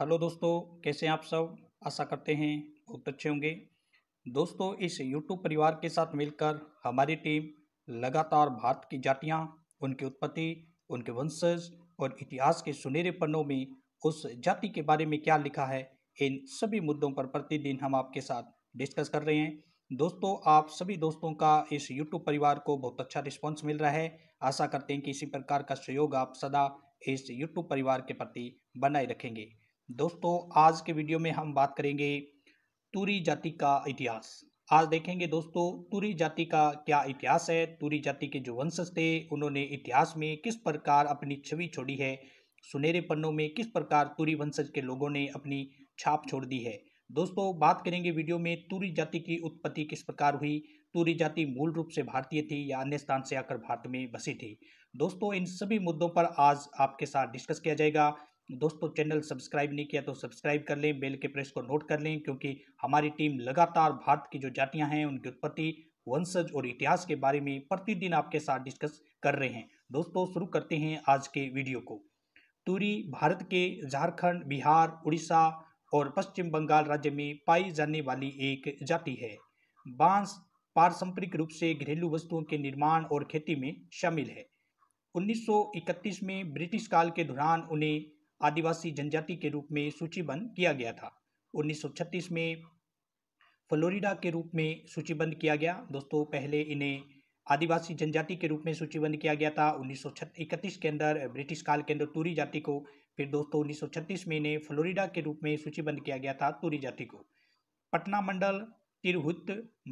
hello दोस्तों कैसे हैं आप सब आशा करते हैं बहुत अच्छे होंगे दोस्तों इस यूट्यूब परिवार के साथ मिलकर हमारी टीम लगातार भारत की जातियां, उनकी उत्पत्ति उनके वंशज और इतिहास के सुनहरे पन्नों में उस जाति के बारे में क्या लिखा है इन सभी मुद्दों पर प्रतिदिन हम आपके साथ डिस्कस कर रहे हैं दोस्तों आप सभी दोस्तों का इस यूट्यूब परिवार को बहुत अच्छा रिस्पॉन्स मिल रहा है आशा करते हैं कि इसी प्रकार का सहयोग आप सदा इस यूट्यूब परिवार के प्रति बनाए रखेंगे दोस्तों आज के वीडियो में हम बात करेंगे तुरी जाति का इतिहास आज देखेंगे दोस्तों तुरी जाति का क्या इतिहास है तुरी जाति के जो वंशज थे उन्होंने इतिहास में किस प्रकार अपनी छवि छोड़ी है सुनहरे पन्नों में किस प्रकार तुरी वंशज के लोगों ने अपनी छाप छोड़ दी है दोस्तों बात करेंगे वीडियो में तुरी जाति की उत्पत्ति किस प्रकार हुई तुरी जाति मूल रूप से भारतीय थी या अन्य स्थान से आकर भारत में बसी थी दोस्तों इन सभी मुद्दों पर आज आपके साथ डिस्कस किया जाएगा दोस्तों चैनल सब्सक्राइब नहीं किया तो सब्सक्राइब कर लें बेल के प्रेस को नोट कर लें क्योंकि हमारी टीम लगातार भारत की जो जातियां हैं उनकी उत्पत्ति वंशज और इतिहास के बारे में प्रतिदिन आपके साथ डिस्कस कर रहे हैं दोस्तों शुरू करते हैं आज के वीडियो को तूरी भारत के झारखंड बिहार उड़ीसा और पश्चिम बंगाल राज्य में पाई जाने वाली एक जाति है बांस पारंपरिक रूप से घरेलू वस्तुओं के निर्माण और खेती में शामिल है 1931 में ब्रिटिश काल के दौरान उन्हें आदिवासी जनजाति के रूप में सूचीबद्ध किया गया था 1936 में फ्लोरिडा के रूप में सूचीबद्ध किया गया दोस्तों पहले इन्हें आदिवासी जनजाति के रूप में सूचीबद्ध किया गया था उन्नीस के अंदर ब्रिटिश काल के अंदर तूरी जाति को फिर दोस्तों उन्नीस में इन्हें फ्लोरिडा के रूप में सूचीबद्ध किया गया था तूरी जाति को पटना मंडल तिरहुत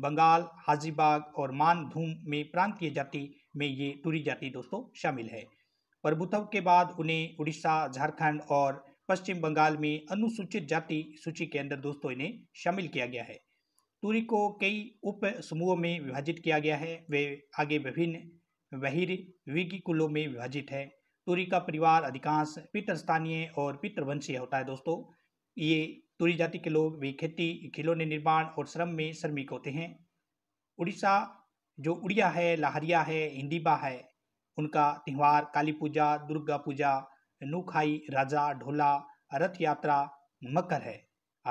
बंगाल हाजीबाग और मानधूम में प्रांतीय जाति में ये टूरी जाति दोस्तों शामिल है प्रभुत्व के बाद उन्हें उड़ीसा झारखंड और पश्चिम बंगाल में अनुसूचित जाति सूची के अंदर दोस्तों इन्हें शामिल किया गया है तुरी को कई उप समूहों में विभाजित किया गया है वे आगे विभिन्न वहीर विगी कुलों में विभाजित है तुरी का परिवार अधिकांश पितृस्थानीय और पितृवंशीय होता है दोस्तों ये तुरी जाति के लोग वे खेती खिलौने निर्माण और श्रम में श्रमिक होते हैं उड़ीसा जो उड़िया है लाहरिया है हिंदीबा है उनका त्यौहार काली पूजा दुर्गा पूजा नूखाई राजा ढोला रथ यात्रा मकर है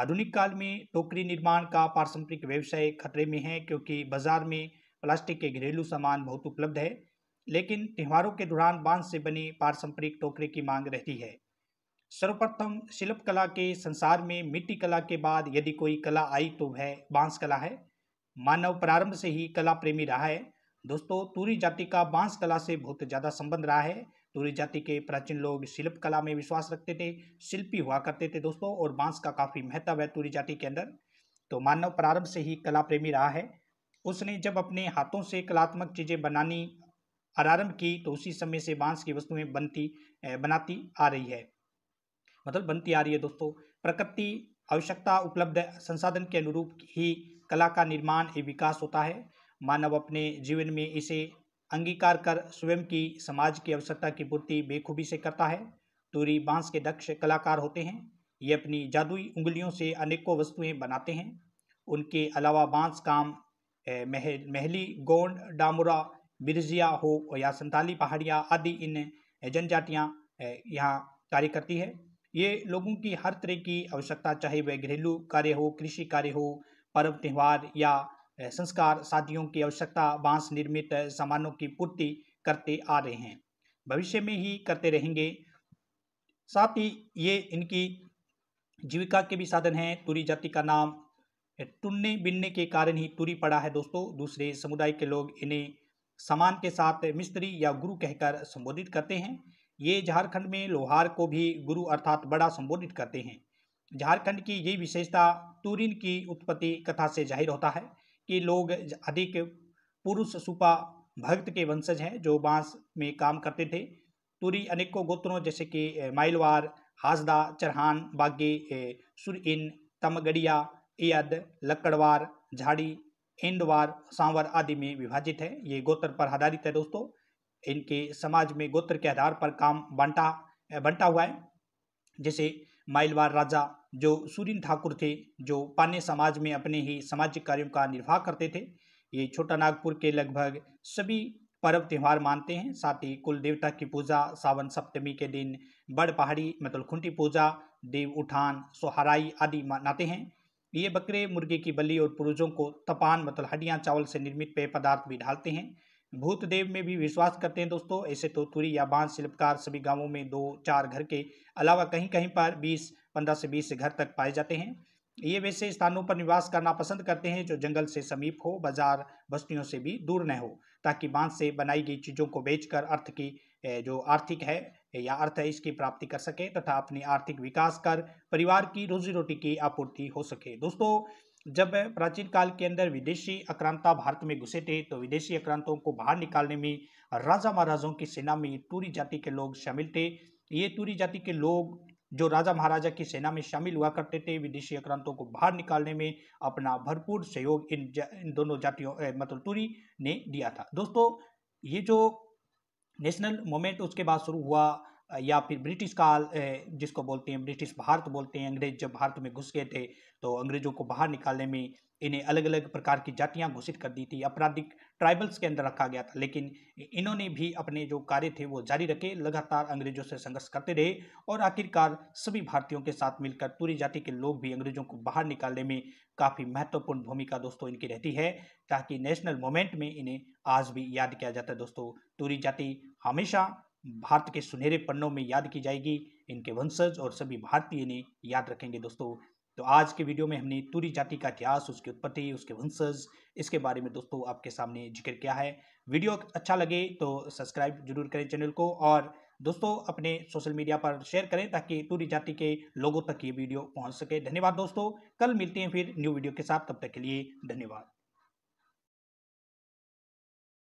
आधुनिक काल में टोकरी निर्माण का पारंपरिक व्यवसाय खतरे में है क्योंकि बाजार में प्लास्टिक के घरेलू सामान बहुत उपलब्ध है लेकिन त्योहारों के दौरान बांस से बनी पारंपरिक टोकरे की मांग रहती है सर्वप्रथम शिल्प कला के संसार में मिट्टी कला के बाद यदि कोई कला आई तो वह बांस कला है मानव प्रारंभ से ही कला प्रेमी रहा है दोस्तों तूरी जाति का बांस कला से बहुत ज़्यादा संबंध रहा है तूरी जाति के प्राचीन लोग शिल्प कला में विश्वास रखते थे शिल्पी हुआ करते थे दोस्तों और बांस का काफ़ी महत्व है तूरी जाति के अंदर तो मानव प्रारंभ से ही कला प्रेमी रहा है उसने जब अपने हाथों से कलात्मक चीज़ें बनानी आरम्भ की तो उसी समय से बांस की वस्तुएं बनती बनाती आ रही है मतलब बनती आ रही है दोस्तों प्रकृति आवश्यकता उपलब्ध संसाधन के अनुरूप ही कला का निर्माण एवं विकास होता है मानव अपने जीवन में इसे अंगीकार कर स्वयं की समाज की आवश्यकता की पूर्ति बेखूबी से करता है तूरी बांस के दक्ष कलाकार होते हैं ये अपनी जादुई उंगलियों से अनेकों वस्तुएं बनाते हैं उनके अलावा बांस काम मह महली गोंड डामुरा बिरजिया हो या संताली पहाड़ियाँ आदि इन जनजातियाँ यहाँ कार्य करती है ये लोगों की हर तरह की आवश्यकता चाहे वह घरेलू कार्य हो कृषि कार्य हो पर्व त्यौहार या संस्कार शादियों की आवश्यकता बांस निर्मित सामानों की पूर्ति करते आ रहे हैं भविष्य में ही करते रहेंगे साथ ही ये इनकी जीविका के भी साधन हैं तुरी जाति का नाम टुनने बिनने के कारण ही तुरी पड़ा है दोस्तों दूसरे समुदाय के लोग इन्हें समान के साथ मिस्त्री या गुरु कहकर संबोधित करते हैं ये झारखंड में लोहार को भी गुरु अर्थात बड़ा संबोधित करते हैं झारखंड की ये विशेषता तुरिन की उत्पत्ति कथा से जाहिर होता है कि लोग अधिक पुरुष सुपा भक्त के वंशज हैं जो बांस में काम करते थे तुरी अनेकों गोत्रों जैसे कि माइलवार हाजदा चरहान बागे सुरइन तमगड़िया इयद लक्कड़वार झाड़ी इंदवार सांवर आदि में विभाजित है ये गोत्र पर आधारित है दोस्तों इनके समाज में गोत्र के आधार पर काम बंटा बंटा हुआ है जैसे माइलवार राजा जो सूरिन ठाकुर थे जो पाने समाज में अपने ही सामाजिक कार्यों का निर्वाह करते थे ये छोटा नागपुर के लगभग सभी पर्व त्यौहार मानते हैं साथ ही कुल देवता की पूजा सावन सप्तमी के दिन बड़ पहाड़ी मतलब खुंटी पूजा देव उठान सोहराई आदि मनाते हैं ये बकरे मुर्गे की बलि और पुरुजों को तपान मतलब हड्डियाँ चावल से निर्मित पेय पदार्थ भी ढालते हैं भूत देव में भी विश्वास करते हैं दोस्तों ऐसे तो तुरी या बांस शिल्पकार सभी गांवों में दो चार घर के अलावा कहीं कहीं पर बीस पंद्रह से बीस घर तक पाए जाते हैं ये वैसे स्थानों पर निवास करना पसंद करते हैं जो जंगल से समीप हो बाजार बस्तियों से भी दूर न हो ताकि बांस से बनाई गई चीज़ों को बेचकर अर्थ की जो आर्थिक है या अर्थ है इसकी प्राप्ति कर सके तथा अपनी आर्थिक विकास कर परिवार की रोजी रोटी की आपूर्ति हो सके दोस्तों जब प्राचीन काल के अंदर विदेशी आक्रांता भारत में घुसे थे तो विदेशी आक्रांतों को बाहर निकालने में राजा महाराजों की सेना में टूरी जाति के लोग शामिल थे ये टूरी जाति के लोग जो राजा महाराजा की सेना में शामिल हुआ करते थे विदेशी आक्रांतों को बाहर निकालने में अपना भरपूर सहयोग इन, जा, इन दोनों जातियों मतलब टूरी ने दिया था दोस्तों ये जो नेशनल मोमेंट उसके बाद शुरू हुआ या फिर ब्रिटिश काल जिसको बोलते हैं ब्रिटिश भारत बोलते हैं अंग्रेज जब भारत में घुस गए थे तो अंग्रेजों को बाहर निकालने में इन्हें अलग अलग प्रकार की जातियां घोषित कर दी थी आपराधिक ट्राइबल्स के अंदर रखा गया था लेकिन इन्होंने भी अपने जो कार्य थे वो जारी रखे लगातार अंग्रेजों से संघर्ष करते रहे और आखिरकार सभी भारतीयों के साथ मिलकर पूरी जाति के लोग भी अंग्रेजों को बाहर निकालने में काफ़ी महत्वपूर्ण भूमिका दोस्तों इनकी रहती है ताकि नेशनल मोमेंट में इन्हें आज भी याद किया जाता है दोस्तों पूरी जाति हमेशा भारत के सुनहरे पन्नों में याद की जाएगी इनके वंशज और सभी भारतीय ने याद रखेंगे दोस्तों तो आज के वीडियो में हमने तुरी जाति का इतिहास उसकी उत्पत्ति उसके वंशज इसके बारे में दोस्तों आपके सामने जिक्र किया है वीडियो अच्छा लगे तो सब्सक्राइब जरूर करें चैनल को और दोस्तों अपने सोशल मीडिया पर शेयर करें ताकि तुरी जाति के लोगों तक ये वीडियो पहुँच सके धन्यवाद दोस्तों कल मिलते हैं फिर न्यू वीडियो के साथ तब तक के लिए धन्यवाद